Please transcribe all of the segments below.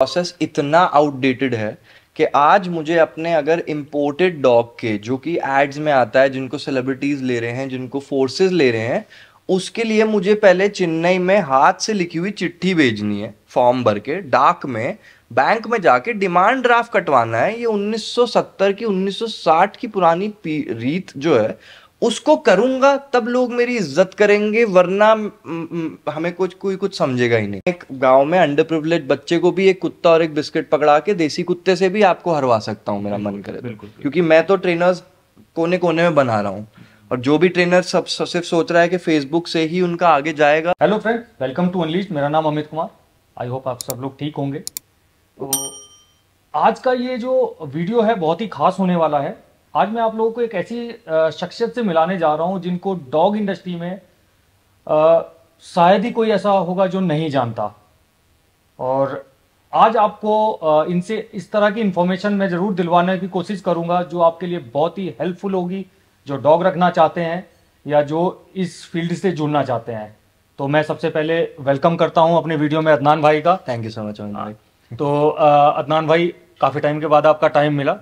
Process इतना outdated है कि आज मुझे अपने अगर इम्पोर्टेड डॉग के जो कि एड्स में आता है जिनको सेलिब्रिटीज़ ले रहे हैं जिनको फोर्सेस ले रहे हैं उसके लिए मुझे पहले चेन्नई में हाथ से लिखी हुई चिट्ठी भेजनी है फॉर्म भर के डाक में बैंक में जाके डिमांड ड्राफ्ट कटवाना है ये 1970 की 1960 की पुरानी रीत जो है उसको करूंगा तब लोग मेरी इज्जत करेंगे वरना हमें कुछ कोई कुछ समझेगा ही नहीं एक गांव में अंडर प्रिवलेज बच्चे को भी एक कुत्ता और एक बिस्किट पकड़ा के देसी कुत्ते से भी आपको हरवा सकता हूँ मेरा मन करे तो। क्योंकि मैं तो ट्रेनर्स कोने कोने में बना रहा हूँ और जो भी ट्रेनर सब सिर्फ सोच रहा है कि फेसबुक से ही उनका आगे जाएगा hello friend welcome to unleashed मेरा नाम अमित कुमार आई होप आप सब लोग ठीक होंगे तो आज का ये जो वीडियो है बहुत ही खास होने वाला है आज मैं आप लोगों को एक ऐसी शख्सियत से मिलाने जा रहा हूं जिनको डॉग इंडस्ट्री में शायद ही कोई ऐसा होगा जो नहीं जानता और आज आपको इनसे इस तरह की इंफॉर्मेशन मैं ज़रूर दिलवाने की कोशिश करूंगा जो आपके लिए बहुत ही हेल्पफुल होगी जो डॉग रखना चाहते हैं या जो इस फील्ड से जुड़ना चाहते हैं तो मैं सबसे पहले वेलकम करता हूं अपने वीडियो में अदनान भाई का थैंक यू सो मच भाई तो अदनान भाई हाँ, तो, काफ़ी टाइम के बाद आपका टाइम मिला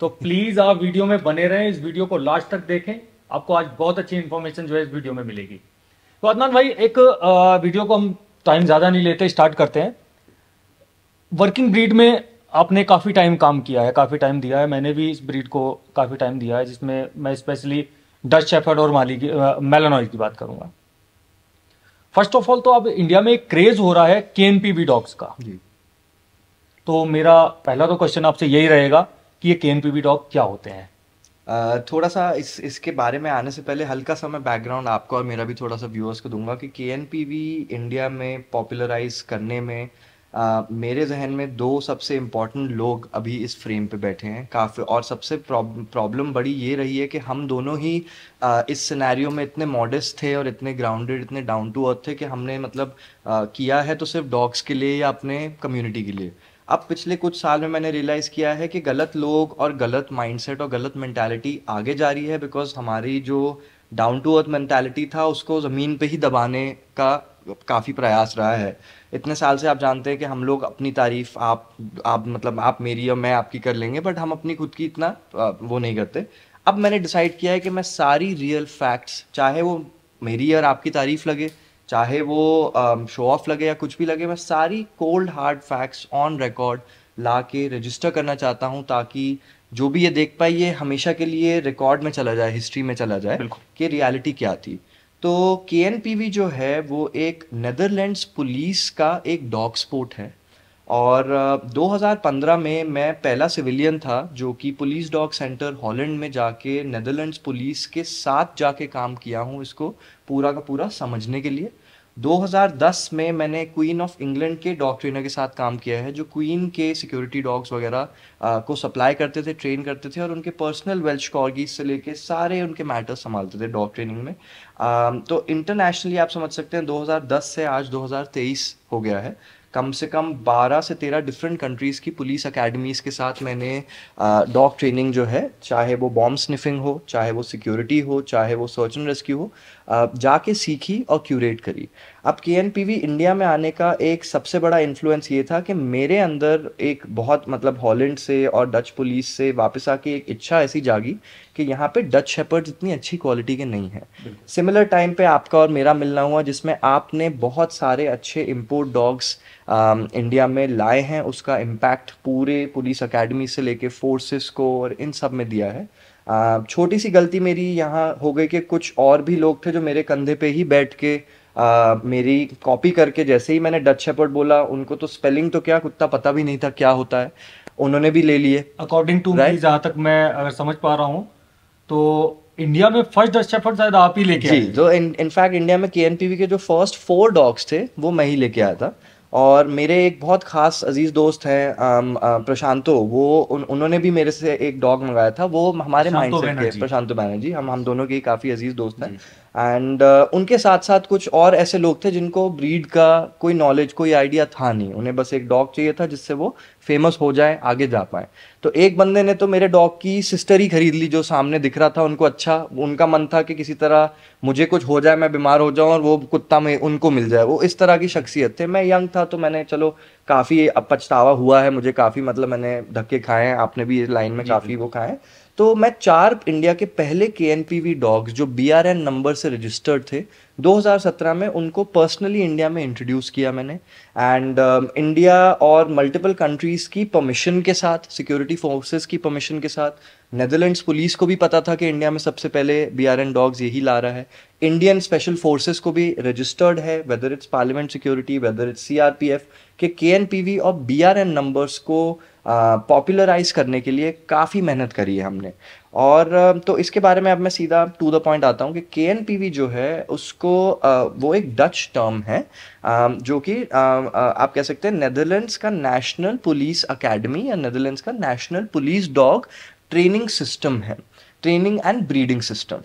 तो प्लीज आप वीडियो में बने रहें इस वीडियो को लास्ट तक देखें आपको आज बहुत अच्छी इन्फॉर्मेशन जो है इस वीडियो में मिलेगी तो अदनान भाई एक वीडियो को हम टाइम ज़्यादा नहीं लेते स्टार्ट करते हैं वर्किंग ब्रीड में आपने काफ़ी टाइम काम किया है काफ़ी टाइम दिया है मैंने भी इस ब्रीड को काफ़ी टाइम दिया है जिसमें मैं स्पेशली डच शेफर्ड और माली की मेलानॉइज की बात करूंगा फर्स्ट ऑफ ऑल तो अब इंडिया में एक क्रेज हो रहा है के एन पी बी डॉग्स का जी। तो मेरा पहला तो क्वेश्चन आपसे यही रहेगा कि ये के डॉग क्या होते हैं Uh, थोड़ा सा इस इसके बारे में आने से पहले हल्का सा मैं बैकग्राउंड आपका और मेरा भी थोड़ा सा व्यूअर्स को दूंगा कि के इंडिया में पॉपुलराइज करने में uh, मेरे जहन में दो सबसे इम्पॉर्टेंट लोग अभी इस फ्रेम पे बैठे हैं काफ़ी और सबसे प्रॉब्लम बड़ी ये रही है कि हम दोनों ही uh, इस सिनेरियो में इतने मॉडस्ट थे और इतने ग्राउंडेड इतने डाउन टू अर्थ थे कि हमने मतलब uh, किया है तो सिर्फ डॉग्स के लिए या अपने कम्युनिटी के लिए अब पिछले कुछ साल में मैंने रियलाइज़ किया है कि गलत लोग और गलत माइंडसेट और गलत मैंटेलिटी आगे जा रही है बिकॉज हमारी जो डाउन टू अर्थ मैंटेलिटी था उसको ज़मीन पे ही दबाने का काफ़ी प्रयास रहा है इतने साल से आप जानते हैं कि हम लोग अपनी तारीफ़ आप आप मतलब आप मेरी और मैं आपकी कर लेंगे बट हम अपनी खुद की इतना वो नहीं करते अब मैंने डिसाइड किया है कि मैं सारी रियल फैक्ट्स चाहे वो मेरी और आपकी तारीफ़ लगे चाहे वो शो um, ऑफ लगे या कुछ भी लगे मैं सारी cold hard facts on record ला के रजिस्टर करना चाहता हूँ ताकि जो भी ये देख पाए ये हमेशा के लिए रिकॉर्ड में चला जाए हिस्ट्री में चला जाए कि रियलिटी क्या थी तो के जो है वो एक नदरलैंड पुलिस का एक डॉग स्पोर्ट है और 2015 में मैं पहला सिविलियन था जो कि पुलिस डॉग सेंटर हॉलैंड में जाके नेदरलैंड्स पुलिस के साथ जाके काम किया हूँ इसको पूरा का पूरा समझने के लिए 2010 में मैंने क्वीन ऑफ इंग्लैंड के डॉग ट्रेनर के साथ काम किया है जो क्वीन के सिक्योरिटी डॉग्स वगैरह को सप्लाई करते थे ट्रेन करते थे और उनके पर्सनल वेल्श कॉर्गीज से लेके सारे उनके मैटर्स संभालते थे डॉग ट्रेनिंग में आ, तो इंटरनेशनली आप समझ सकते हैं 2010 से आज 2023 हो गया है कम से कम 12 से 13 डिफरेंट कंट्रीज़ की पुलिस अकेडमीज़ के साथ मैंने डॉग ट्रेनिंग जो है चाहे वो बॉम्ब स्निफिंग हो चाहे वो सिक्योरिटी हो चाहे वो सर्च एंड रेस्क्यू हो जाके सीखी और क्यूरेट करी अब के एन पी वी इंडिया में आने का एक सबसे बड़ा इन्फ्लुएंस ये था कि मेरे अंदर एक बहुत मतलब हॉलैंड से और डच पुलिस से वापस आके एक इच्छा ऐसी जागी कि यहाँ पे डच शेपर्ड इतनी अच्छी क्वालिटी के नहीं हैं सिमिलर टाइम पे आपका और मेरा मिलना हुआ जिसमें आपने बहुत सारे अच्छे इम्पोर्ट डॉग्स इंडिया में लाए हैं उसका इम्पैक्ट पूरे पुलिस अकेडमी से लेके फोर्सेस को और इन सब में दिया है छोटी सी गलती मेरी यहाँ हो गई कि कुछ और भी लोग थे जो मेरे कंधे पे ही बैठ के आ, मेरी कॉपी करके जैसे ही मैंने डच शेपर्ड बोला उनको तो स्पेलिंग तो क्या कुत्ता पता भी नहीं था क्या होता है उन्होंने भी ले लिए अकॉर्डिंग टू मी जहाँ तक मैं अगर समझ पा रहा हूँ तो इंडिया में फर्स्ट डच शेपर्ड शायद आप ही लेके जी जो इनफैक्ट इंडिया में के के जो फर्स्ट फोर डॉग्स थे वो मैं ही लेके आया था और मेरे एक बहुत ख़ास अजीज़ दोस्त हैं प्रशांतो वो उन, उन्होंने भी मेरे से एक डॉग मंगाया था वो हमारे माइंडसेट के प्रशांतो बैनर्जी हम हम दोनों के काफ़ी अजीज़ दोस्त हैं एंड uh, उनके साथ साथ कुछ और ऐसे लोग थे जिनको ब्रीड का कोई नॉलेज कोई आइडिया था नहीं उन्हें बस एक डॉग चाहिए था जिससे वो फेमस हो जाए आगे जा पाए तो एक बंदे ने तो मेरे डॉग की सिस्टर ही खरीद ली जो सामने दिख रहा था उनको अच्छा उनका मन था कि किसी तरह मुझे कुछ हो जाए मैं बीमार हो जाऊँ और वो कुत्ता में उनको मिल जाए वो इस तरह की शख्सियत थे मैं यंग था तो मैंने चलो काफ़ी पछतावा हुआ है मुझे काफ़ी मतलब मैंने धक्के खाए हैं आपने भी इस लाइन में काफ़ी वो खाए तो मैं चार इंडिया के पहले के डॉग्स जो बी नंबर से रजिस्टर्ड थे 2017 में उनको पर्सनली इंडिया में इंट्रोड्यूस किया मैंने एंड इंडिया uh, और मल्टीपल कंट्रीज़ की परमिशन के साथ सिक्योरिटी फोर्सेस की परमिशन के साथ नेदरलैंड्स पुलिस को भी पता था कि इंडिया में सबसे पहले बी आर एन डॉग्स यही ला रहा है इंडियन स्पेशल फोर्सेस को भी रजिस्टर्ड है whether it's parliament security whether it's C R P F के के एन पी वी और बी आर एन नंबर्स को पॉपुलराइज करने के लिए काफ़ी मेहनत करी है हमने और तो इसके बारे में अब मैं सीधा टू द पॉइंट आता हूँ कि के एन पी वी जो है उसको वो एक डच टर्म है जो कि आप कह सकते हैं नेदरलैंड्स का नेशनल पुलिस अकेडमी या नेदरलैंड्स का national police dog training system है training and breeding system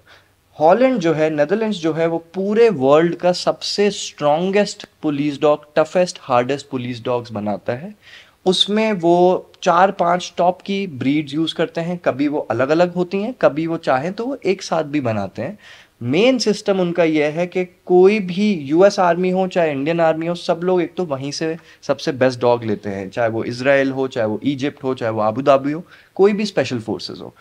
Holland जो है नेदरलैंड्स जो है वो पूरे वर्ल्ड का सबसे strongest police dog toughest hardest police dogs बनाता है उसमें वो चार पांच टॉप की ब्रीड्स यूज़ करते हैं कभी वो अलग अलग होती हैं कभी वो चाहें तो वो एक साथ भी बनाते हैं मेन सिस्टम उनका यह है कि कोई भी यूएस आर्मी हो चाहे इंडियन आर्मी हो सब लोग एक तो वहीं से सबसे बेस्ट डॉग लेते हैं चाहे वो इसराइल हो चाहे वो इजिप्ट हो चाहे वो आबू धाबी हो कोई भी स्पेशल फोर्सेज हो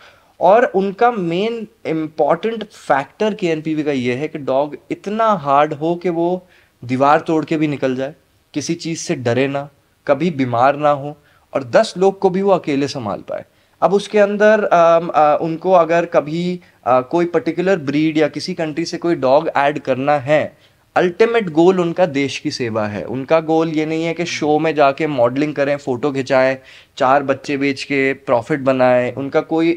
और उनका मेन इम्पॉर्टेंट फैक्टर के एन का ये है कि डॉग इतना हार्ड हो कि वो दीवार तोड़ के भी निकल जाए किसी चीज़ से डरे ना कभी बीमार ना हो और दस लोग को भी वो अकेले संभाल पाए अब उसके अंदर आ, आ, उनको अगर कभी आ, कोई पर्टिकुलर ब्रीड या किसी कंट्री से कोई डॉग ऐड करना है अल्टीमेट गोल उनका देश की सेवा है उनका गोल ये नहीं है कि शो में जाके मॉडलिंग करें फ़ोटो खिंचाएं चार बच्चे बेच के प्रॉफिट बनाएं उनका कोई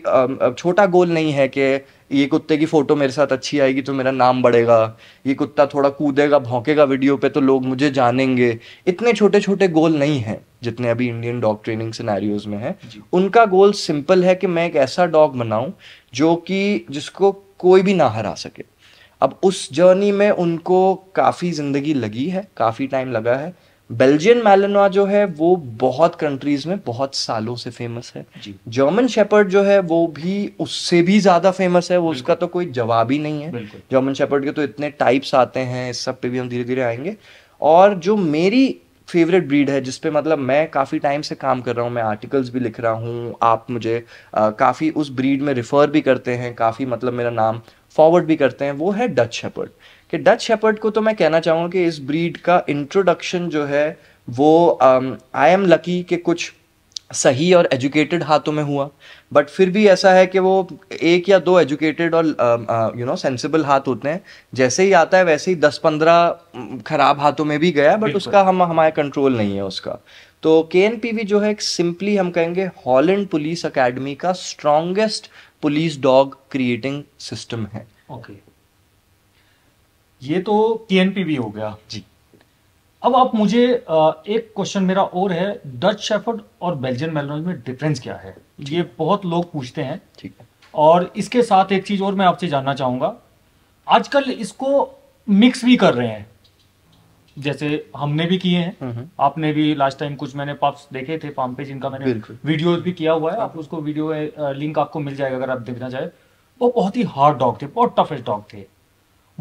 छोटा गोल नहीं है कि ये कुत्ते की फ़ोटो मेरे साथ अच्छी आएगी तो मेरा नाम बढ़ेगा ये कुत्ता थोड़ा कूदेगा भौंकेगा वीडियो पे तो लोग मुझे जानेंगे इतने छोटे छोटे गोल नहीं हैं जितने अभी इंडियन डॉग ट्रेनिंग सिनेरियोज में हैं उनका गोल सिंपल है कि मैं एक ऐसा डॉग बनाऊं जो कि जिसको कोई भी ना हरा सके अब उस जर्नी में उनको काफ़ी ज़िंदगी लगी है काफ़ी टाइम लगा है बेल्जियन मैलनवा जो है वो बहुत कंट्रीज में बहुत सालों से फेमस है जर्मन शेपर्ड जो है वो भी उससे भी ज़्यादा फेमस है वो उसका तो कोई जवाब ही नहीं है जर्मन शेपर्ड के तो इतने टाइप्स आते हैं इस सब पे भी हम धीरे धीरे आएंगे और जो मेरी फेवरेट ब्रीड है जिसपे मतलब मैं काफ़ी टाइम से काम कर रहा हूँ मैं आर्टिकल्स भी लिख रहा हूँ आप मुझे काफ़ी उस ब्रीड में रिफ़र भी करते हैं काफ़ी मतलब मेरा नाम फॉरवर्ड भी करते हैं वो है डच शेपर्ड कि डच शेपर्ड को तो मैं कहना चाहूँगा कि इस ब्रीड का इंट्रोडक्शन जो है वो आई एम लकी के कुछ सही और एजुकेटेड हाथों में हुआ बट फिर भी ऐसा है कि वो एक या दो एजुकेटेड और यू नो सेंसिबल हाथ होते हैं जैसे ही आता है वैसे ही दस पंद्रह um, खराब हाथों में भी गया बट उसका हम हमारे कंट्रोल नहीं है उसका तो के एन पी वी जो है सिंपली हम कहेंगे हॉलैंड पुलिस अकेडमी का strongest police dog creating system है ओके ये तो भी हो गया जी अब आप मुझे एक क्वेश्चन मेरा और है डच शेफर्ड और बेल्जियन मेलनोज में डिफरेंस क्या है ये बहुत लोग पूछते हैं ठीक है और इसके साथ एक चीज़ और मैं आपसे जानना चाहूंगा आजकल इसको मिक्स भी कर रहे हैं जैसे हमने भी किए हैं हम्म, हम्म। आपने भी लास्ट टाइम कुछ मैंने पब्स देखे थे फार्म पे जिनका मैंने वीडियोस भी किया हुआ है आप उसको वीडियो लिंक आपको मिल जाएगा अगर आप देखना चाहे वो बहुत ही हार्ड डॉग थे बहुत टफेस्ट डॉग थे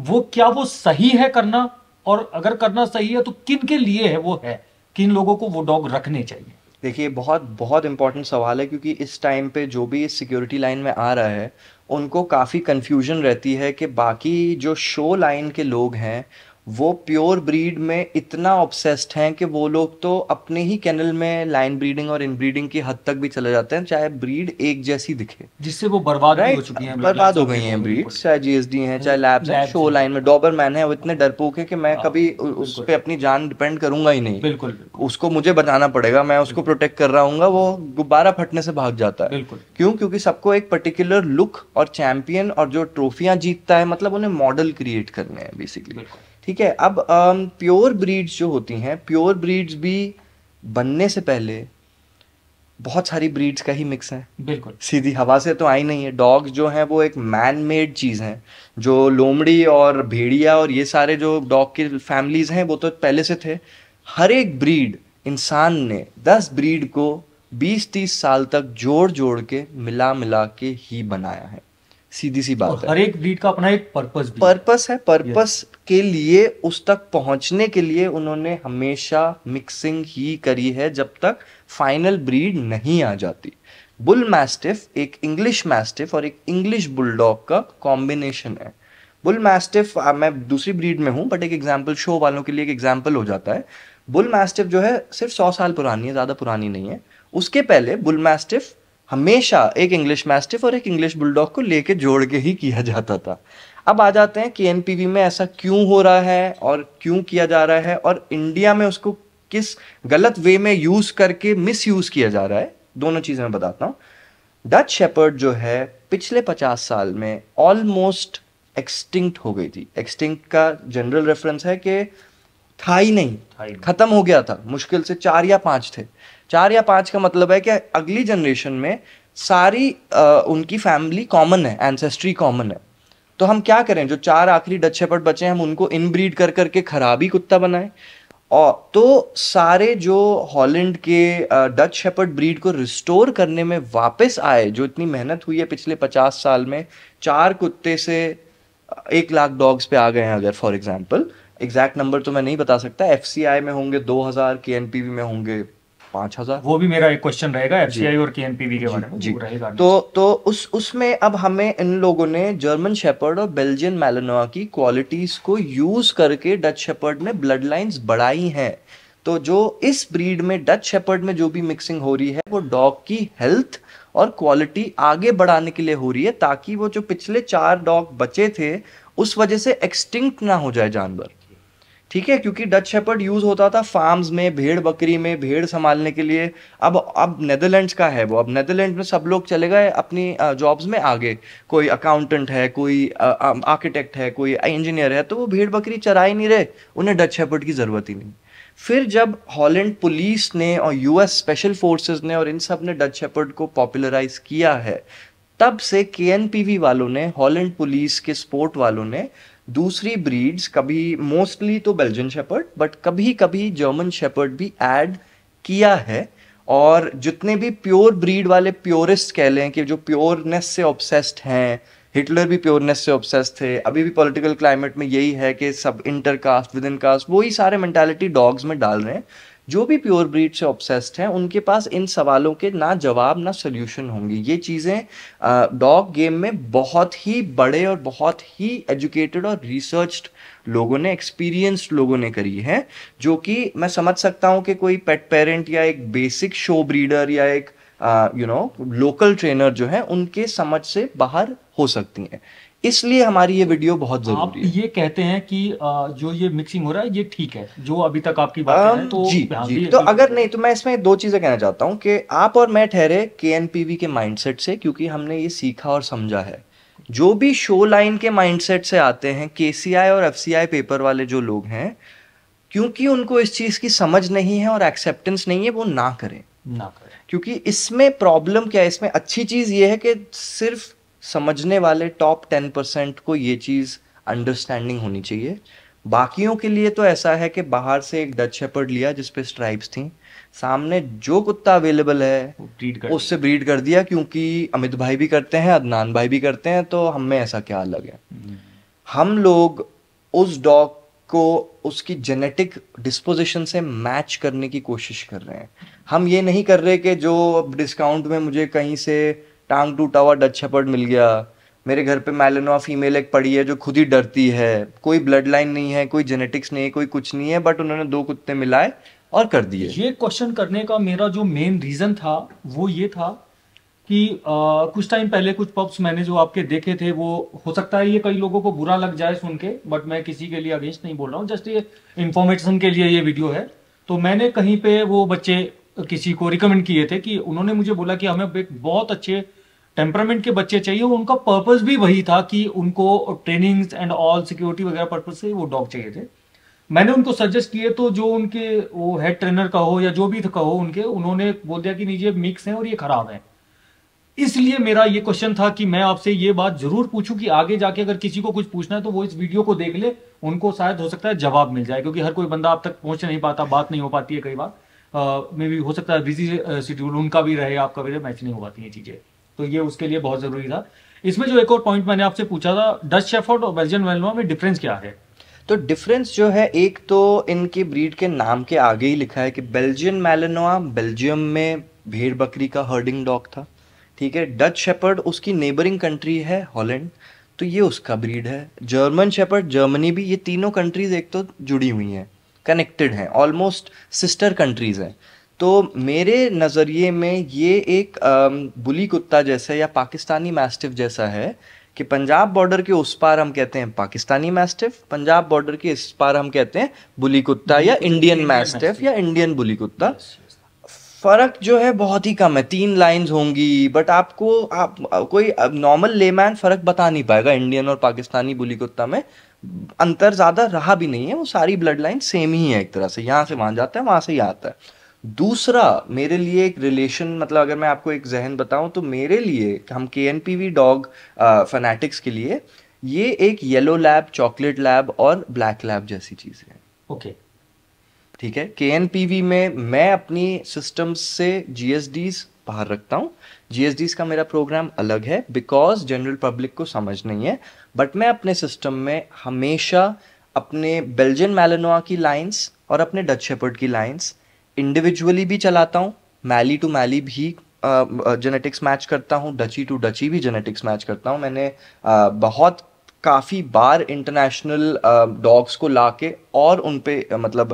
वो क्या वो सही है करना और अगर करना सही है तो किन के लिए है वो है किन लोगों को वो डॉग रखने चाहिए देखिए बहुत बहुत इंपॉर्टेंट सवाल है क्योंकि इस टाइम पे जो भी सिक्योरिटी लाइन में आ रहा है उनको काफ़ी कंफ्यूजन रहती है कि बाकी जो शो लाइन के लोग हैं वो प्योर ब्रीड में इतना ऑब्सेस्ड हैं कि वो लोग तो अपने ही कैनल में लाइन ब्रीडिंग और इनब्रीडिंग की हद तक भी चले जाते हैं चाहे ब्रीड एक जैसी दिखे जिससे वो बर्बाद हो चुकी हैं मतलब बर्बाद हो गई हैं ब्रीड चाहे जीएसडी हैं चाहे लैब्स हैं शो लाइन में डॉबर मैन है वो इतने डरपोक है कि मैं हाँ, कभी उस पर अपनी जान डिपेंड करूंगा ही नहीं बिल्कुल उसको मुझे बचाना पड़ेगा मैं उसको प्रोटेक्ट कर रहा हूँ वो गुब्बारा फटने से भाग जाता है क्यों क्योंकि सबको एक पर्टिकुलर लुक और चैंपियन और जो ट्रॉफियां जीतता है मतलब उन्हें मॉडल क्रिएट करने हैं बेसिकली ठीक है अब प्योर um, ब्रीड्स जो होती हैं प्योर ब्रीड्स भी बनने से पहले बहुत सारी ब्रीड्स का ही मिक्स है बिल्कुल सीधी हवा से तो आई नहीं है डॉग्स जो हैं वो एक मैन मेड चीज़ हैं जो लोमड़ी और भेड़िया और ये सारे जो डॉग की फैमिलीज हैं वो तो पहले से थे हर एक ब्रीड इंसान ने दस ब्रीड को बीस तीस साल तक जोड़ जोड़ के मिला मिला के ही बनाया है सीधी सी बात है हर एक ब्रीड का अपना एक पर्पस भी पर्पस है पर्पस के लिए उस तक पहुंचने के लिए उन्होंने हमेशा मिक्सिंग ही करी है जब तक फाइनल ब्रीड नहीं आ जाती बुल मैस्टिफ एक इंग्लिश मैस्टिफ और एक इंग्लिश बुलडॉग का कॉम्बिनेशन है बुल मैस्टिफ मैं दूसरी ब्रीड में हूं बट एक एग्जाम्पल शो वालों के लिए एक एग्जाम्पल हो जाता है बुल मैस्टिफ जो है सिर्फ सौ साल पुरानी है ज़्यादा पुरानी नहीं है उसके पहले बुल मैस्टिफ हमेशा एक इंग्लिश मैस्टिफ और एक इंग्लिश बुलडॉग को लेके जोड़ के ही किया जाता था अब आ जाते हैं के में ऐसा क्यों हो रहा है और क्यों किया जा रहा है और इंडिया में उसको किस गलत वे में यूज करके मिस यूज किया जा रहा है दोनों चीज़ें मैं बताता हूँ डच शेपर्ड जो है पिछले पचास साल में ऑलमोस्ट एक्सटिंक्ट हो गई थी एक्सटिंक्ट का जनरल रेफरेंस है कि था ही नहीं खत्म हो गया था मुश्किल से चार या पांच थे चार या पांच का मतलब है कि अगली जनरेशन में सारी आ, उनकी फैमिली कॉमन है एंसेस्ट्री कॉमन है तो हम क्या करें जो चार आखिरी डच बचे हैं हम उनको इनब्रीड कर करके खराबी कुत्ता बनाएं और तो सारे जो हॉलैंड के डच शेपर्ड ब्रीड को रिस्टोर करने में वापस आए जो इतनी मेहनत हुई है पिछले पचास साल में चार कुत्ते से एक लाख डॉग्स पे आ गए हैं अगर फॉर एग्जाम्पल एग्जैक्ट नंबर तो मैं नहीं बता सकता एफ में होंगे दो हज़ार के में होंगे पांच हजार वो भी मेरा एक क्वेश्चन रहेगा एफ और के के बारे में जी रहेगा तो तो उस उसमें अब हमें इन लोगों ने जर्मन शेपर्ड और बेल्जियन मैलोनोआ की क्वालिटीज को यूज करके डच शेपर्ड में ब्लड लाइन्स बढ़ाई हैं तो जो इस ब्रीड में डच शेपर्ड में जो भी मिक्सिंग हो रही है वो डॉग की हेल्थ और क्वालिटी आगे बढ़ाने के लिए हो रही है ताकि वो जो पिछले चार डॉग बचे थे उस वजह से एक्सटिंक्ट ना हो जाए जानवर ठीक है क्योंकि डच शेपर्ड यूज़ होता था फार्म्स में भेड़ बकरी में भेड़ संभालने के लिए अब अब नेदरलैंड्स का है वो अब नेदरलैंड में सब लोग चले गए अपनी जॉब्स में आगे कोई अकाउंटेंट है कोई आर्किटेक्ट है कोई इंजीनियर है तो वो भेड़ बकरी चरा ही नहीं रहे उन्हें डच शेपर्ड की ज़रूरत ही नहीं फिर जब हॉलैंड पुलिस ने और यूएस स्पेशल फोर्सेस ने और इन सब ने डच शेपर्ड को पॉपुलराइज किया है तब से के वालों ने हॉलैंड पुलिस के स्पोर्ट वालों ने दूसरी ब्रीड्स कभी मोस्टली तो बेल्जियन शेपर्ड बट कभी कभी जर्मन शेपर्ड भी ऐड किया है और जितने भी प्योर ब्रीड वाले प्योरिस्ट कह लें कि जो प्योरनेस से ऑब्सेस्ड हैं हिटलर भी प्योरनेस से ऑब्सेस थे अभी भी पॉलिटिकल क्लाइमेट में यही है कि सब inter caste with in caste वही सारे मैंटेलिटी डॉग्स में डाल रहे हैं जो भी प्योर ब्रीड से ऑब्सेस्ड हैं उनके पास इन सवालों के ना जवाब ना सोल्यूशन होंगे ये चीज़ें डॉग गेम में बहुत ही बड़े और बहुत ही एजुकेटेड और रिसर्च्ड लोगों ने एक्सपीरियंस्ड लोगों ने करी है जो कि मैं समझ सकता हूँ कि कोई पेट पेरेंट या एक बेसिक शो ब्रीडर या एक यू नो लोकल ट्रेनर जो है उनके समझ से बाहर हो सकती हैं इसलिए हमारी ये वीडियो बहुत जरूरी आप है ये कहते हैं कि जो ये मिक्सिंग हो रहा है ये ठीक है जो अभी तक आपकी बात है तो जी, जी, तो अगर नहीं तो मैं इसमें दो चीजें कहना चाहता हूँ कि आप और मैं ठहरे के के माइंडसेट से क्योंकि हमने ये सीखा और समझा है जो भी शो लाइन के माइंडसेट से आते हैं के और एफ पेपर वाले जो लोग हैं क्योंकि उनको इस चीज की समझ नहीं है और एक्सेप्टेंस नहीं है वो ना करें ना करें क्योंकि इसमें प्रॉब्लम क्या है इसमें अच्छी चीज़ ये है कि सिर्फ समझने वाले टॉप टेन परसेंट को ये चीज़ अंडरस्टैंडिंग होनी चाहिए बाकियों के लिए तो ऐसा है कि बाहर से एक डच शेपर्ड लिया जिसपे स्ट्राइप्स थी सामने जो कुत्ता अवेलेबल है ब्रीड कर उससे ब्रीड कर दिया क्योंकि अमित भाई भी करते हैं अदनान भाई भी करते हैं तो हम में ऐसा क्या अलग है हम्म। हम लोग उस डॉग को उसकी जेनेटिक डिस्पोजिशन से मैच करने की कोशिश कर रहे हैं हम ये नहीं कर रहे कि जो डिस्काउंट में मुझे कहीं से टांग टूटा हुआ डच छपट मिल गया मेरे घर पे मैलिनवा फीमेल एक पड़ी है जो खुद ही डरती है कोई ब्लड लाइन नहीं है कोई जेनेटिक्स नहीं है कोई कुछ नहीं है बट उन्होंने दो कुत्ते मिलाए और कर दिए ये क्वेश्चन करने का मेरा जो मेन रीजन था वो ये था कि आ, कुछ टाइम पहले कुछ पब्स मैंने जो आपके देखे थे वो हो सकता है ये कई लोगों को बुरा लग जाए सुन के बट मैं किसी के लिए अगेंस्ट नहीं बोल रहा हूँ जस्ट ये इन्फॉर्मेशन के लिए ये वीडियो है तो मैंने कहीं पे वो बच्चे किसी को रिकमेंड किए थे कि उन्होंने मुझे बोला कि हमें एक बहुत अच्छे टेम्परामेंट के बच्चे चाहिए उनका पर्पज भी वही था कि उनको ट्रेनिंग्स एंड ऑल सिक्योरिटी वगैरह पर्पज से वो डॉग चाहिए थे मैंने उनको सजेस्ट किए तो जो उनके वो हेड ट्रेनर का हो या जो भी कहो हो उनके उन्होंने बोल दिया कि नहीं ये मिक्स हैं और ये खराब है इसलिए मेरा ये क्वेश्चन था कि मैं आपसे ये बात जरूर पूछूं कि आगे जाके अगर किसी को कुछ पूछना है तो वो इस वीडियो को देख ले उनको शायद हो सकता है जवाब मिल जाए क्योंकि हर कोई बंदा आप तक पहुंच नहीं पाता बात नहीं हो पाती है कई बार मे भी हो सकता है बिजी शेड्यूल उनका भी रहे आपका भी रहे मैच नहीं हो पाती है चीजें तो ये उसके लिए बहुत जरूरी था इसमें जो एक और पॉइंट मैंने आपसे पूछा था डच शेफर्ड और बेल्जियन वेलवा में डिफरेंस क्या है तो डिफरेंस जो है एक तो इनके ब्रीड के नाम के आगे ही लिखा है कि बेल्जियन मेलेनोआ बेल्जियम में भेड़ बकरी का हर्डिंग डॉग था ठीक है डच शेपर्ड उसकी नेबरिंग कंट्री है हॉलैंड तो ये उसका ब्रीड है जर्मन शेपर्ड जर्मनी भी ये तीनों कंट्रीज एक तो जुड़ी हुई हैं कनेक्टेड हैं ऑलमोस्ट सिस्टर कंट्रीज़ हैं तो मेरे नज़रिए में ये एक बुली कुत्ता जैसा या पाकिस्तानी मैस्टिफ जैसा है कि पंजाब बॉर्डर के उस पार हम कहते हैं पाकिस्तानी मैस्टिफ पंजाब बॉर्डर के इस पार हम कहते हैं बुली कुत्ता या इंडियन मैस्टिफ या इंडियन बुली कुत्ता फर्क जो है बहुत ही कम है तीन लाइंस होंगी बट आपको आप कोई नॉर्मल लेमैन फर्क बता नहीं पाएगा इंडियन और पाकिस्तानी बुली कुत्ता में अंतर ज़्यादा रहा भी नहीं है वो सारी ब्लड लाइन सेम ही है एक तरह से यहाँ से वहाँ जाता है वहाँ से ही आता है दूसरा मेरे लिए एक रिलेशन मतलब अगर मैं आपको एक जहन बताऊं तो मेरे लिए हम K N P V dog fanatics के लिए ये एक येलो लैब चॉकलेट लैब और ब्लैक लैब जैसी चीज़ है ओके okay. ठीक है के में मैं अपनी सिस्टम से जी बाहर रखता हूँ जी का मेरा प्रोग्राम अलग है बिकॉज जनरल पब्लिक को समझ नहीं है बट मैं अपने सिस्टम में हमेशा अपने बेल्जियन मैलनोआ की लाइंस और अपने डच शेपर्ड की लाइंस इंडिविजुअली भी चलाता हूँ मैली टू मैली भी जेनेटिक्स मैच करता हूँ डची टू डची भी जेनेटिक्स मैच करता हूँ मैंने आ, बहुत काफ़ी बार इंटरनेशनल डॉग्स को ला के और उन पे मतलब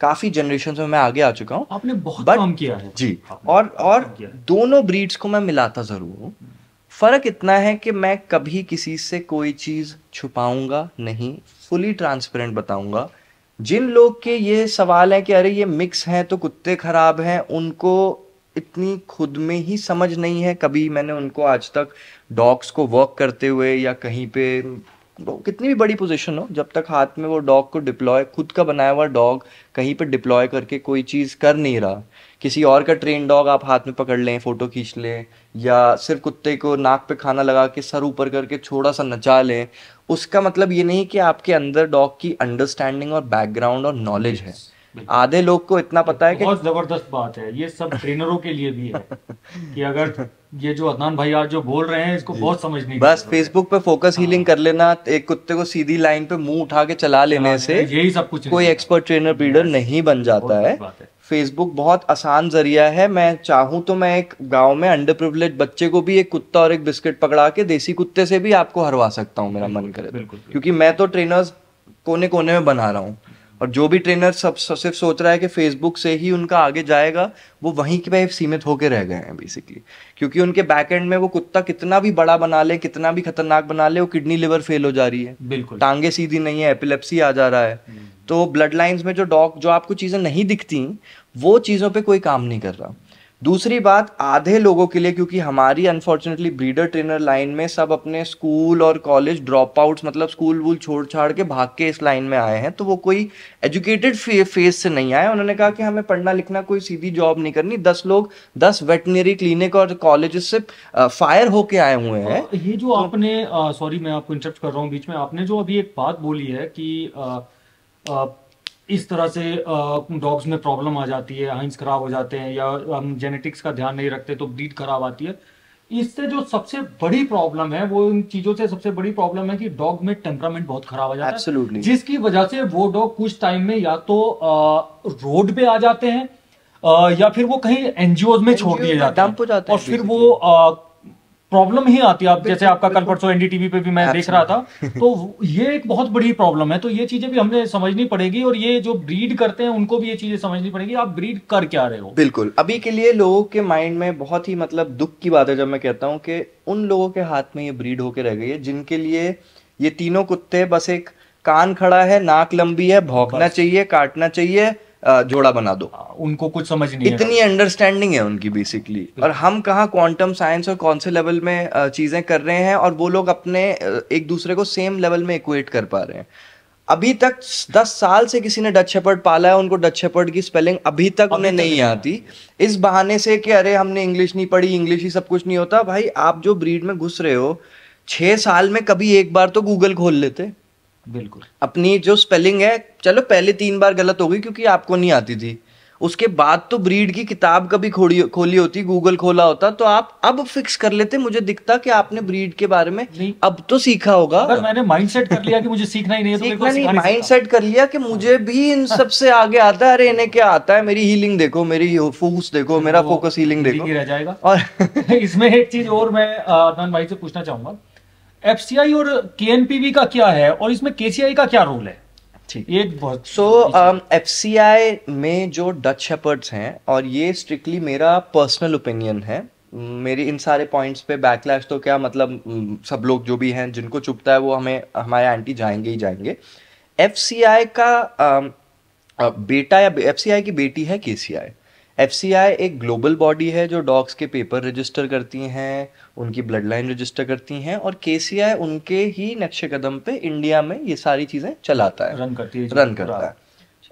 काफ़ी जनरेशन में मैं आगे आ चुका हूँ आपने बहुत काम किया है जी और और दोनों ब्रीड्स को मैं मिलाता ज़रूर हूँ फ़र्क इतना है कि मैं कभी किसी से कोई चीज़ छुपाऊंगा नहीं फुली ट्रांसपेरेंट बताऊंगा जिन लोग के ये सवाल है कि अरे ये मिक्स हैं तो कुत्ते ख़राब हैं उनको इतनी खुद में ही समझ नहीं है कभी मैंने उनको आज तक डॉग्स को वर्क करते हुए या कहीं पे कितनी भी बड़ी पोजीशन हो जब तक हाथ में वो डॉग को डिप्लॉय खुद का बनाया हुआ डॉग कहीं पर डिप्लॉय करके कोई चीज़ कर नहीं रहा किसी और का ट्रेन डॉग आप हाथ में पकड़ लें फ़ोटो खींच लें या सिर्फ कुत्ते को नाक पे खाना लगा के सर ऊपर करके छोड़ा सा नचा लें उसका मतलब ये नहीं कि आपके अंदर डॉग की अंडरस्टैंडिंग और बैकग्राउंड और नॉलेज है आधे लोग को इतना पता है कि बहुत जबरदस्त बात है ये सब ट्रेनरों के लिए भी है कि अगर ये जो अदनान भाई आज जो बोल रहे हैं इसको बहुत नहीं बस फेसबुक पे फोकस हीलिंग हाँ। कर लेना एक कुत्ते को सीधी लाइन पे मुंह उठा के चला लेने से यही सब कुछ कोई एक्सपर्ट ट्रेनर ब्रीडर नहीं बन जाता है फेसबुक बहुत आसान जरिया है मैं चाहूँ तो मैं एक गांव में अंडर प्रिवलेज बच्चे को भी एक कुत्ता और एक बिस्किट पकड़ा के देसी कुत्ते से भी आपको हरवा सकता हूँ मेरा मन करे तो। क्योंकि मैं तो ट्रेनर्स कोने कोने में बना रहा हूँ और जो भी ट्रेनर सब, सिर्फ सोच रहा है कि फेसबुक से ही उनका आगे जाएगा वो वहीं के पे सीमित होके रह गए हैं बेसिकली क्योंकि उनके बैक एंड में वो कुत्ता कितना भी बड़ा बना ले कितना भी खतरनाक बना ले वो किडनी लिवर फेल हो जा रही है बिल्कुल टांगे सीधी नहीं है एपिलेप्सी आ जा रहा है हम्म. तो ब्लड लाइन्स में जो डॉग जो आपको चीज़ें नहीं दिखती वो चीज़ों पर कोई काम नहीं कर रहा दूसरी बात आधे लोगों के लिए क्योंकि हमारी अनफॉर्चुनेटली ब्रीडर ट्रेनर लाइन में सब अपने स्कूल और कॉलेज ड्रॉप आउट मतलब स्कूल वूल छोड़ छाड़ के भाग के इस लाइन में आए हैं तो वो कोई एजुकेटेड फेस से नहीं आए उन्होंने कहा कि हमें पढ़ना लिखना कोई सीधी जॉब नहीं करनी दस लोग दस वेटनरी क्लिनिक और कॉलेज से फायर होके आए हुए हैं ये जो तो आपने सॉरी मैं आपको इंटरप्ट कर रहा हूँ बीच में आपने जो अभी एक बात बोली है कि आ, आ, इस तरह से डॉग्स में प्रॉब्लम आ जाती है हाइंस खराब हो जाते हैं या हम जेनेटिक्स का ध्यान नहीं रखते तो ब्रीड खराब आती है इससे जो सबसे बड़ी प्रॉब्लम है वो इन चीजों से सबसे बड़ी प्रॉब्लम है कि डॉग में टेम्परामेंट बहुत खराब हो जाता है जिसकी वजह से वो डॉग कुछ टाइम में या तो रोड पे आ जाते हैं या फिर वो कहीं एनजीओ में छोड़ दिए जाते हैं और फिर वो प्रॉब्लम ही आती है आप जैसे आपका कल परसों एनडीटीवी पे भी मैं देख रहा था तो ये एक बहुत बड़ी प्रॉब्लम है तो ये चीजें भी हमें समझनी पड़ेगी और ये जो ब्रीड करते हैं उनको भी ये चीजें समझनी पड़ेगी आप ब्रीड कर क्या रहे हो बिल्कुल अभी के लिए लोगों के माइंड में बहुत ही मतलब दुख की बात है जब मैं कहता हूँ कि उन लोगों के हाथ में ये ब्रीड होके रह गई है जिनके लिए ये तीनों कुत्ते बस एक कान खड़ा है नाक लंबी है भौंकना चाहिए काटना चाहिए जोड़ा बना दो हाँ, उनको कुछ समझ नहीं इतनी अंडरस्टैंडिंग है उनकी बेसिकली और हम कहा क्वांटम साइंस और कौन से लेवल में चीज़ें कर रहे हैं और वो लोग अपने एक दूसरे को सेम लेवल में इक्वेट कर पा रहे हैं अभी तक दस साल से किसी ने डच पाला है उनको डच की स्पेलिंग अभी तक उन्हें नहीं आती इस बहाने से कि अरे हमने इंग्लिश नहीं पढ़ी इंग्लिश ही सब कुछ नहीं होता भाई आप जो ब्रीड में घुस रहे हो छह साल में कभी एक बार तो गूगल खोल लेते बिल्कुल अपनी जो स्पेलिंग है चलो पहले तीन बार गलत हो गई क्योंकि आपको नहीं आती थी उसके बाद तो ब्रीड की किताब कभी खोली खोली होती गूगल खोला होता तो आप अब फिक्स कर लेते मुझे दिखता कि आपने ब्रीड के बारे में अब तो सीखा होगा अगर मैंने माइंडसेट कर लिया कि मुझे सीखना ही नहीं है तो नहीं माइंडसेट कर लिया कि मुझे हाँ। भी इन सबसे आगे आता है अरे इन्हें क्या आता है मेरी हीलिंग देखो मेरी फूस देखो मेरा फोकस हीलिंग देखो रह जाएगा और इसमें एक चीज और मैं भाई से पूछना चाहूंगा एफसीआई और वी का क्या है और इसमें केसीआई का क्या रोल है ठीक सो एफ सी आई में जो डच शेपर्ड्स हैं और ये स्ट्रिक्टली मेरा पर्सनल ओपिनियन है मेरी इन सारे पॉइंट्स पे बैकलैश तो क्या मतलब सब लोग जो भी हैं जिनको चुपता है वो हमें हमारे आंटी जाएंगे ही जाएंगे एफ सी आई का um, बेटा या एफ सी आई की बेटी है के सी आई एफ सी आई एक ग्लोबल बॉडी है जो डॉग्स के पेपर रजिस्टर करती हैं उनकी ब्लड लाइन रजिस्टर करती हैं और के उनके ही नक्शे कदम पे इंडिया में ये सारी चीज़ें चलाता है रन करती है रन करता है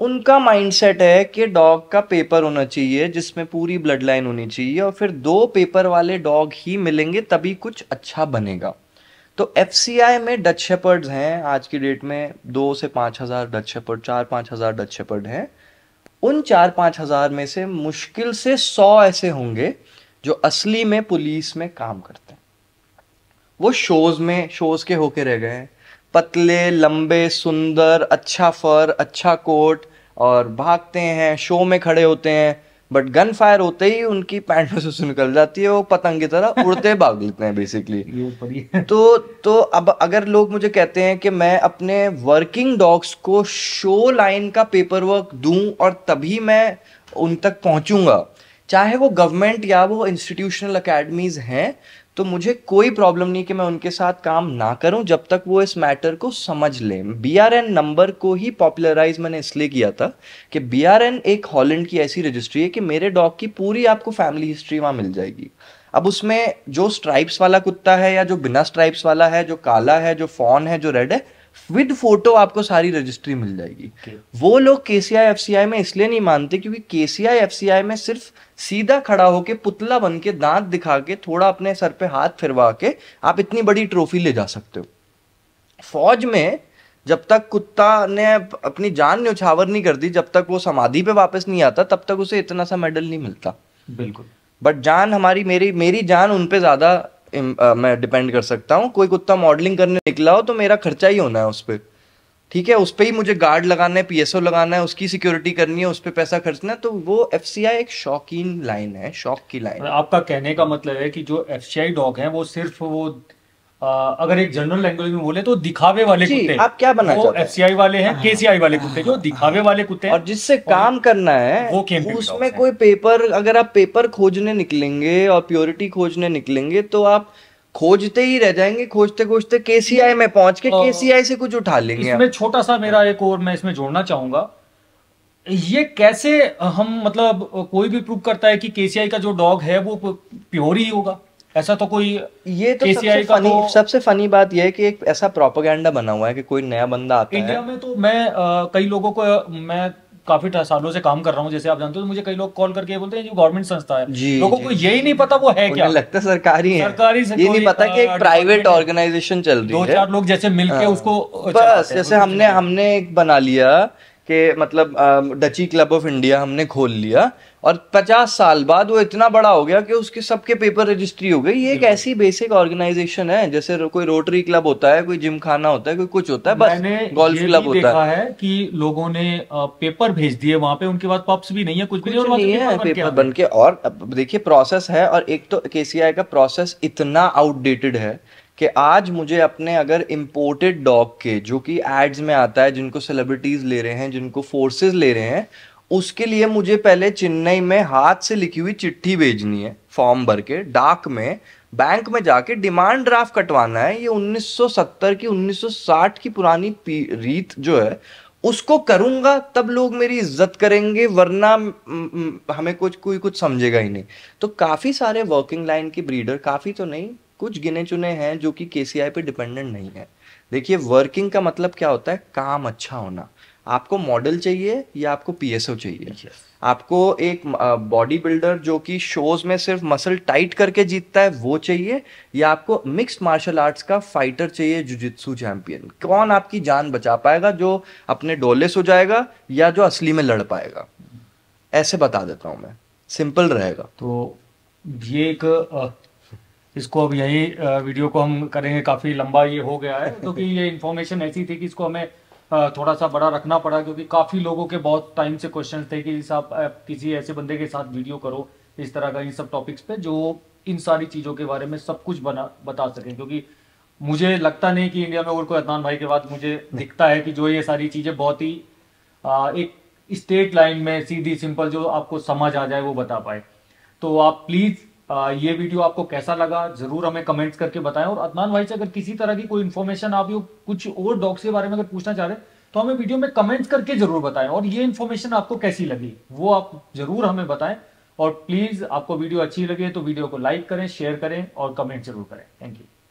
उनका माइंडसेट है कि डॉग का पेपर होना चाहिए जिसमें पूरी ब्लड लाइन होनी चाहिए और फिर दो पेपर वाले डॉग ही मिलेंगे तभी कुछ अच्छा बनेगा तो एफ में डच शेपर्ड्स हैं आज की डेट में दो से पाँच हज़ार डच शेपर्ड चार पाँच हज़ार डच शेपर्ड हैं उन चार पाँच हज़ार में से मुश्किल से सौ ऐसे होंगे जो असली में पुलिस में काम करते हैं वो शोज में शोज के होके रह गए हैं पतले लंबे सुंदर अच्छा फर अच्छा कोट और भागते हैं शो में खड़े होते हैं बट गन फायर होते ही उनकी पैंट में निकल जाती है वो पतंग की तरह उड़ते भाग लेते हैं बेसिकली तो तो अब अगर लोग मुझे कहते हैं कि मैं अपने वर्किंग डॉग्स को शो लाइन का पेपर वर्क दूं और तभी मैं उन तक पहुंचूंगा चाहे वो गवर्नमेंट या वो इंस्टीट्यूशनल अकेडमीज हैं तो मुझे कोई प्रॉब्लम नहीं कि मैं उनके साथ काम ना करूं जब तक वो इस मैटर को समझ लें बी आर एन नंबर को ही पॉपुलराइज मैंने इसलिए किया था कि बी आर एन एक हॉलैंड की ऐसी रजिस्ट्री है कि मेरे डॉग की पूरी आपको फैमिली हिस्ट्री वहाँ मिल जाएगी अब उसमें जो स्ट्राइप्स वाला कुत्ता है या जो बिना स्ट्राइप्स वाला है जो काला है जो फॉन है जो रेड है विद फोटो आपको सारी रजिस्ट्री मिल जाएगी okay. वो लोग के सी आई एफ सी आई में इसलिए नहीं मानते क्योंकि के सी आई एफ सी आई में सिर्फ सीधा खड़ा होके पुतला बन के दांत दिखा के थोड़ा अपने सर पे हाथ फिरवा के आप इतनी बड़ी ट्रॉफी ले जा सकते हो फौज में जब तक कुत्ता ने अपनी जान न्यौछावर नहीं कर दी जब तक वो समाधि पे वापस नहीं आता तब तक उसे इतना सा मेडल नहीं मिलता बिल्कुल बट जान हमारी मेरी मेरी जान उन पे ज़्यादा मैं डिपेंड कर सकता हूँ कोई कुत्ता मॉडलिंग करने निकला हो तो मेरा खर्चा ही होना है उस पर ठीक है उस पर ही मुझे गार्ड लगाना है पीएसओ लगाना है उसकी सिक्योरिटी करनी है उस पर पैसा खर्चना है तो वो एफ एक शौकीन लाइन है शौक की लाइन आपका कहने का मतलब है कि जो एफ डॉग है वो सिर्फ वो अगर एक जनरल लैंग्वेज में बोले तो दिखावे वाले कुत्ते आप क्या बना वो एफ सी आई वाले हैं के सी आई वाले कुत्ते जो हाँ। दिखावे वाले कुत्ते और जिससे काम करना है वो उसमें कोई पेपर अगर आप पेपर खोजने निकलेंगे और प्योरिटी खोजने निकलेंगे तो आप खोजते ही रह जाएंगे खोजते खोजते के सी आई में पहुंच के के सी आई से कुछ उठा लेंगे इसमें छोटा सा मेरा एक और मैं इसमें जोड़ना चाहूंगा ये कैसे हम मतलब कोई भी प्रूव करता है कि के सी आई का जो डॉग है वो प्योर ही होगा ऐसा तो कोई ये तो सबसे फनी तो... सबसे फनी बात यह है कि एक ऐसा प्रोपोगेंडा बना हुआ है कि कोई नया बंदा आता इंडिया है इंडिया में तो मैं आ, कई लोगों को मैं काफी सालों से काम कर रहा हूँ जैसे आप जानते हो तो मुझे कई लोग कॉल करके बोलते हैं जो गवर्नमेंट संस्था है जी, लोगों जी, को यही नहीं पता वो है क्या लगता है सरकारी है सरकारी ये नहीं पता कि एक प्राइवेट ऑर्गेनाइजेशन चल रही है दो चार लोग जैसे मिलके हाँ। उसको बस जैसे हमने हमने एक बना लिया के मतलब डची क्लब ऑफ इंडिया हमने खोल लिया और 50 साल बाद वो इतना बड़ा हो गया कि उसके सबके पेपर रजिस्ट्री हो गई ये एक ऐसी बेसिक ऑर्गेनाइजेशन है जैसे कोई रोटरी क्लब होता है कोई जिम खाना होता है कोई कुछ होता है बस गोल्फ क्लब होता देखा है।, कि लोगों ने पेपर भेज दिए वहां पे उनके बाद पॉप्स भी नहीं है कुछ, कुछ भी और नहीं है पेपर बन के और देखिए प्रोसेस है और एक तो के का प्रोसेस इतना आउटडेटेड है कि आज मुझे अपने अगर इम्पोर्टेड डॉग के जो कि एड्स में आता है जिनको सेलिब्रिटीज़ ले रहे हैं जिनको फोर्सेस ले रहे हैं उसके लिए मुझे पहले चेन्नई में हाथ से लिखी हुई चिट्ठी भेजनी है फॉर्म भर के डाक में बैंक में जाके डिमांड ड्राफ्ट कटवाना है ये 1970 की 1960 की पुरानी रीत जो है उसको करूंगा तब लोग मेरी इज्जत करेंगे वरना हमें कुछ कोई कुछ समझेगा ही नहीं तो काफ़ी सारे वर्किंग लाइन की ब्रीडर काफ़ी तो नहीं कुछ गिने चुने हैं जो कि केसीआई पे डिपेंडेंट नहीं है देखिए वर्किंग का मतलब क्या होता है काम अच्छा होना आपको मॉडल चाहिए या आपको पीएसओ चाहिए yes. आपको एक बॉडी बिल्डर जो कि शोज में सिर्फ मसल टाइट करके जीतता है वो चाहिए या आपको मिक्स मार्शल आर्ट्स का फाइटर चाहिए जुजित्सु चैंपियन कौन आपकी जान बचा पाएगा जो अपने डोले सो जाएगा या जो असली में लड़ पाएगा ऐसे बता देता हूं मैं सिंपल रहेगा तो ये एक इसको अब यही वीडियो को हम करेंगे काफ़ी लंबा ये हो गया है क्योंकि तो ये इन्फॉर्मेशन ऐसी थी कि इसको हमें थोड़ा सा बड़ा रखना पड़ा क्योंकि काफ़ी लोगों के बहुत टाइम से क्वेश्चन थे कि आप किसी ऐसे बंदे के साथ वीडियो करो इस तरह का इन सब टॉपिक्स पे जो इन सारी चीज़ों के बारे में सब कुछ बना बता सकें क्योंकि मुझे लगता नहीं कि इंडिया में और कोई अदनान भाई के बाद मुझे दिखता है कि जो ये सारी चीज़ें बहुत ही एक स्टेट लाइन में सीधी सिंपल जो आपको समझ आ जाए वो बता पाए तो आप प्लीज़ ये वीडियो आपको कैसा लगा जरूर हमें कमेंट्स करके बताएं और अदनान भाई से अगर किसी तरह की कोई इन्फॉर्मेशन आप कुछ और डॉग्स के बारे में अगर पूछना चाह रहे हैं तो हमें वीडियो में कमेंट्स करके जरूर बताएं और ये इन्फॉर्मेशन आपको कैसी लगी वो आप जरूर हमें बताएं और प्लीज आपको वीडियो अच्छी लगे तो वीडियो को लाइक करें शेयर करें और कमेंट जरूर करें थैंक यू